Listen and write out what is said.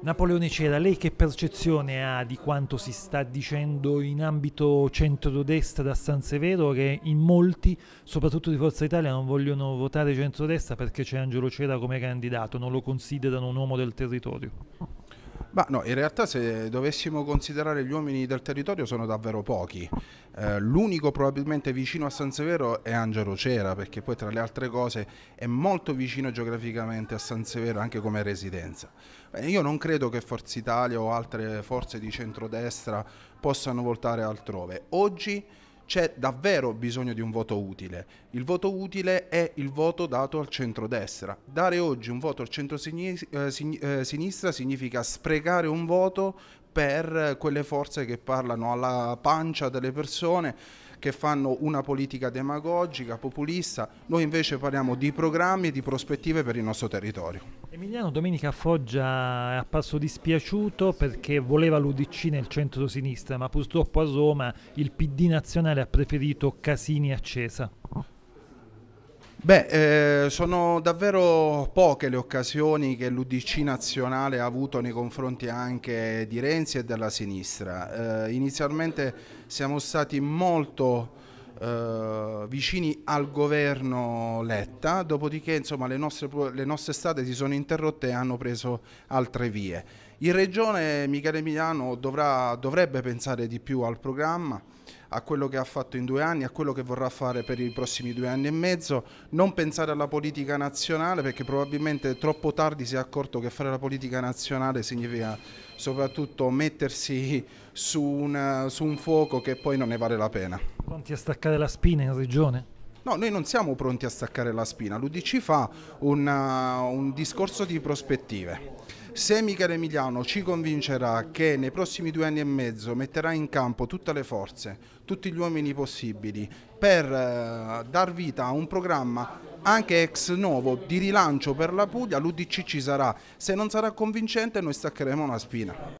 Napoleone Cera, lei che percezione ha di quanto si sta dicendo in ambito centrodestra da San Severo che in molti, soprattutto di Forza Italia, non vogliono votare centrodestra perché c'è Angelo Cera come candidato, non lo considerano un uomo del territorio? Ma no, in realtà se dovessimo considerare gli uomini del territorio sono davvero pochi. Eh, l'unico probabilmente vicino a San Severo è Angelo Cera, perché poi tra le altre cose è molto vicino geograficamente a San Severo anche come residenza. Eh, io non credo che Forza Italia o altre forze di centrodestra possano voltare altrove. Oggi c'è davvero bisogno di un voto utile. Il voto utile è il voto dato al centrodestra. Dare oggi un voto al centrosinistra eh, eh significa sprecare un voto per quelle forze che parlano alla pancia delle persone che fanno una politica demagogica, populista, noi invece parliamo di programmi e di prospettive per il nostro territorio. Emiliano Domenica Foggia è apparso dispiaciuto perché voleva l'Udc nel centro-sinistra, ma purtroppo a Roma il PD nazionale ha preferito Casini accesa. Beh, eh, sono davvero poche le occasioni che l'Udc nazionale ha avuto nei confronti anche di Renzi e della sinistra. Eh, inizialmente siamo stati molto eh, vicini al governo Letta, dopodiché insomma, le, nostre, le nostre state si sono interrotte e hanno preso altre vie. In regione Michele Milano dovrà, dovrebbe pensare di più al programma, a quello che ha fatto in due anni, a quello che vorrà fare per i prossimi due anni e mezzo, non pensare alla politica nazionale perché probabilmente troppo tardi si è accorto che fare la politica nazionale significa soprattutto mettersi su un, su un fuoco che poi non ne vale la pena. Pronti a staccare la spina in regione? No, noi non siamo pronti a staccare la spina, l'UDC fa una, un discorso di prospettive se Michele Emiliano ci convincerà che nei prossimi due anni e mezzo metterà in campo tutte le forze, tutti gli uomini possibili per eh, dar vita a un programma anche ex novo di rilancio per la Puglia, l'UDC ci sarà. Se non sarà convincente noi staccheremo una spina.